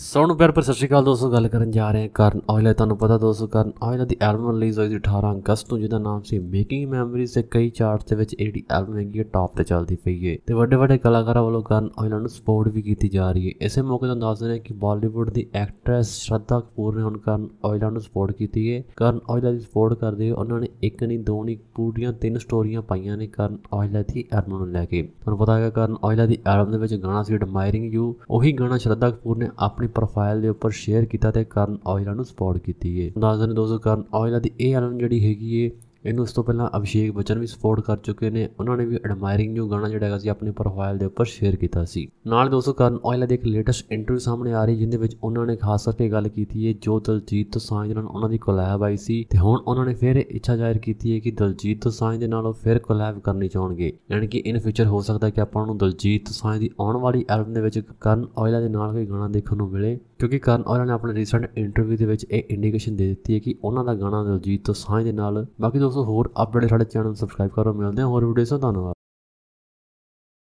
ਸਭ ਨੂੰ ਪਿਆਰ ਪਰ ਸਤਿ ਸ਼੍ਰੀ ਅਕਾਲ ਦੋਸਤੋ ਗੱਲ ਕਰਨ ਜਾ ਰਹੇ ਹਾਂ ਕਰਨ ਔਜਲਾ ਤੁਹਾਨੂੰ ਪਤਾ ਦੋਸਤੋ ਕਰਨ ਔਜਲਾ ਦੀ ਐਲਬਮ ਰਿਲੀਜ਼ ਹੋਈ ਸੀ 18 ਅਗਸਤ ਨੂੰ ਜਿਹਦਾ ਨਾਮ ਸੀ ਮੇਕਿੰਗ ਮੈਮਰੀਜ਼ ਤੇ ਕਈ ਚਾਰਟਸ ਦੇ ਵਿੱਚ ਇਹਦੀ ਐਲਬਮ ਹੈਗੀ ਟੌਪ ਟਾਪ ਤੇ ਚੱਲਦੀ ਪਈ ਹੈ ਤੇ ਵੱਡੇ ਵੱਡੇ ਕਲਾਕਾਰਾਂ ਵੱਲੋਂ ਕਰਨ ਔਜਲਾ ਨੂੰ ਸਪੋਰਟ ਵੀ ਕੀਤੀ ਜਾ ਰਹੀ ਹੈ ਇਸੇ ਮੌਕੇ ਤੋਂ ਦੱਸ ਦਿੰਦੇ ਕਿ ਬਾਲੀਵੁੱਡ ਦੀ ਐਕਟਰੈਸ ਸ਼ਰਧਾ ਕਪੂਰ ਨੇ ਹੁਣ ਕਰਨ ਔਜਲਾ ਨੂੰ ਸਪੋਰਟ ਕੀਤੀ ਹੈ ਕਰਨ ਔਜਲਾ ਦੀ ਸਪੋਰਟ ਕਰਦੇ ਉਹਨਾਂ ਨੇ ਇੱਕ ਨਹੀਂ ਦੋ ਨਹੀਂ ਪੂਰੀਆਂ ਤਿੰਨ ਸਟੋਰੀਆਂ ਪਾਈਆਂ ਨੇ ਕਰਨ ਔਜਲਾ ਦੀ ਐਲਬਮ ਨੂੰ ਲੈ ਕੇ ਤੁਹਾਨੂੰ ਪਤਾ ਕਿ ਕਰਨ ਔਜਲਾ ਦੀ ਐਲਬਮ ਦੇ ਵਿੱਚ ਗਾਣਾ ਸੀ ਐਡਮਾਇਰਿੰਗ ਯੂ ਉਹੀ ਗਾਣਾ ਸ਼ਰਧਾ ਕਪੂਰ ਨੇ ਆਪਣੀ ਆਪਣੀ ਪ੍ਰੋਫਾਈਲ ਦੇ ਉੱਪਰ ਸ਼ੇਅਰ ਕੀਤਾ ਤੇ ਕਰਨ ਔਜਲਾ ਨੂੰ ਸਪੋਰਟ ਕੀਤੀ ਹੈ ਨਾਜ਼ਰ ਨੇ ਦੋਸਤੋ ਕਰਨ ਔਜਲਾ ਦੀ ਇਹ ਐਲਨ ਜਿਹੜੀ ਹੈਗੀ ਹੈ ਇਹਨੂੰ ਉਸ ਤੋਂ ਪਹਿਲਾਂ ਅਭਿਸ਼ੇਕ ਬਚਨ ਵੀ ਸਪੋਰਟ ਕਰ ਚੁੱਕੇ ਨੇ ਉਹਨਾਂ ਨੇ ਵੀ ਐਡਮਾਇਰਿੰਗ ਯੂ ਗਾਣਾ ਜਿਹੜਾ ਹੈਗਾ ਸੀ ਆਪਣੇ ਪ੍ਰੋਫਾਈਲ ਦੇ ਉੱਪਰ ਸ਼ੇਅਰ ਕੀਤਾ ਸੀ ਨਾਲ ਦੋਸਤੋ ਕਰਨ ਔਇਲਾ ਦੇ ਇੱਕ ਲੇਟੈਸਟ ਇੰਟਰਵਿਊ ਸਾਹਮਣੇ ਆ ਰਹੀ ਜਿੰਦੇ ਵਿੱਚ ਉਹਨਾਂ ਨੇ ਖਾਸ ਕਰਕੇ ਗੱਲ ਕੀਤੀ ਹੈ ਜੋ ਦਲਜੀਤ ਦੋਸਾਂਝ ਨਾਲ ਉਹਨਾਂ ਦੀ ਕੋਲੈਬ ਆਈ ਸੀ ਤੇ ਹੁਣ ਉਹਨਾਂ ਨੇ ਫਿਰ ਇੱਛਾ ਜ਼ਾਹਿਰ ਕੀਤੀ ਹੈ ਕਿ ਦਲਜੀਤ ਦੋਸਾਂਝ ਦੇ ਨਾਲ ਉਹ ਫਿਰ ਕੋਲੈਬ ਕਰਨੀ ਚਾਹਣਗੇ ਯਾਨੀ ਕਿ ਇਨ ਫਿਊਚਰ ਹੋ ਸਕਦਾ ਕਿ ਆਪਾਂ ਨੂੰ ਦਲਜੀਤ ਦੋਸਾਂਝ ਦੀ ਆਉਣ ਵਾਲੀ ਐਲਬਮ ਦੇ ਵਿੱਚ ਕਰਨ ਔਇਲਾ ਦੇ ਨਾਲ ਕੋਈ ਗਾਣਾ ਦੇਖਣ ਨੂੰ ਮਿਲੇ ਕਿਉਂਕਿ ਕਰਨ ਔਇਲਾ ਨੇ ਆਪਣੇ ਰੀਸੈਂਟ ਇੰਟਰਵਿਊ ਦੇ ਵਿੱਚ ਇਹ ਇੰਡੀਕੇਸ਼ਨ ਦੇ ਦਿੱਤੀ ਹੈ ਕਿ ਉਹਨਾਂ ਦਾ ਗਾਣਾ ਦਲਜੀਤ ਦੋਸਾਂਝ ਦੇ ਨਾਲ ਬਾਕੀ ਦੋਸ ਸੋ ਹੋਰ ਅਪਡੇਟ ਸਾਡੇ ਚੈਨਲ ਨੂੰ ਸਬਸਕ੍ਰਾਈਬ ਕਰੋ ਮਿਲਦੇ ਹਾਂ ਹੋਰ ਵੀਡੀਓਸ ਤੋਂ ਧੰਨਵਾਦ